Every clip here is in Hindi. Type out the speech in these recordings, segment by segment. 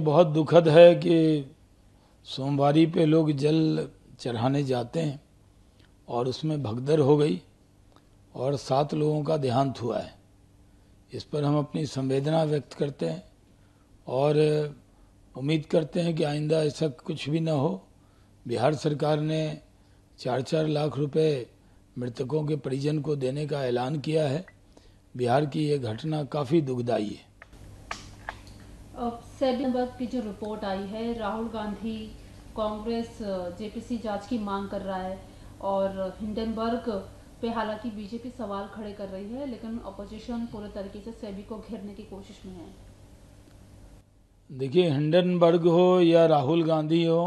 बहुत दुखद है कि सोमवार पे लोग जल चढ़ाने जाते हैं और उसमें भगदर हो गई और सात लोगों का देहांत हुआ है इस पर हम अपनी संवेदना व्यक्त करते हैं और उम्मीद करते हैं कि आइंदा ऐसा कुछ भी ना हो बिहार सरकार ने चार चार लाख रुपए मृतकों के परिजन को देने का ऐलान किया है बिहार की यह घटना काफ़ी दुखदाई है सैडनबर्ग की जो रिपोर्ट आई है राहुल गांधी कांग्रेस जेपीसी जांच की मांग कर रहा है और हिंडनबर्ग पे हालांकि बीजेपी सवाल खड़े कर रही है लेकिन अपोजिशन पूरे तरीके से सेबी को घेरने की कोशिश में है देखिए हिंडनबर्ग हो या राहुल गांधी हो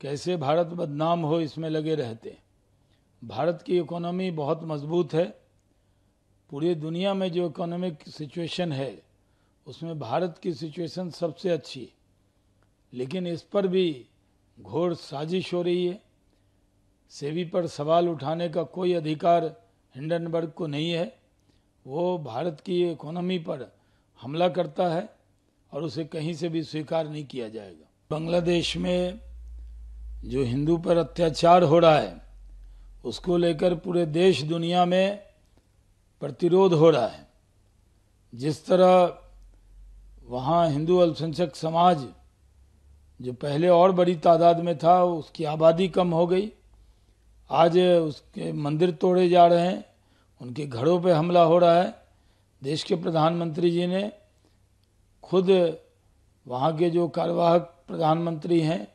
कैसे भारत बदनाम हो इसमें लगे रहते भारत की इकोनॉमी बहुत मजबूत है पूरी दुनिया में जो इकोनॉमिक सिचुएशन है उसमें भारत की सिचुएशन सबसे अच्छी है लेकिन इस पर भी घोर साजिश हो रही है सेवी पर सवाल उठाने का कोई अधिकार हिंडनबर्ग को नहीं है वो भारत की इकोनॉमी पर हमला करता है और उसे कहीं से भी स्वीकार नहीं किया जाएगा बांग्लादेश में जो हिंदू पर अत्याचार हो रहा है उसको लेकर पूरे देश दुनिया में प्रतिरोध हो रहा है जिस तरह वहाँ हिंदू अल्पसंख्यक समाज जो पहले और बड़ी तादाद में था उसकी आबादी कम हो गई आज उसके मंदिर तोड़े जा रहे हैं उनके घरों पे हमला हो रहा है देश के प्रधानमंत्री जी ने खुद वहाँ के जो कार्यवाहक प्रधानमंत्री हैं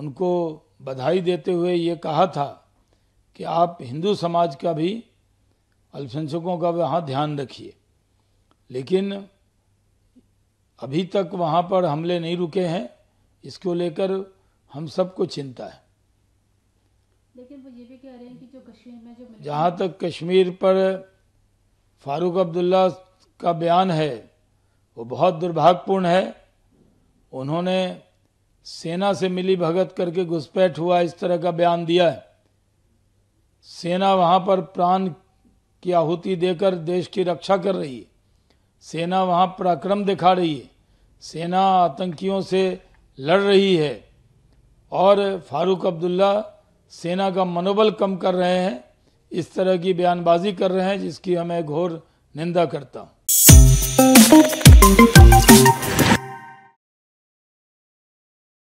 उनको बधाई देते हुए ये कहा था कि आप हिंदू समाज का भी अल्पसंख्यकों का वहाँ ध्यान रखिए लेकिन अभी तक वहाँ पर हमले नहीं रुके हैं इसको लेकर हम सबको चिंता है लेकिन वो ये भी कह रहे हैं कि जो कश्मीर में जो जहाँ तक कश्मीर पर फारूक अब्दुल्ला का बयान है वो बहुत दुर्भाग्यपूर्ण है उन्होंने सेना से मिली भगत करके घुसपैठ हुआ इस तरह का बयान दिया है सेना वहाँ पर प्राण की आहुति देकर देश की रक्षा कर रही है सेना वहाँ पराक्रम दिखा रही है सेना आतंकियों से लड़ रही है और फारूक अब्दुल्ला सेना का मनोबल कम कर रहे हैं इस तरह की बयानबाजी कर रहे हैं जिसकी हमें घोर निंदा करता हूँ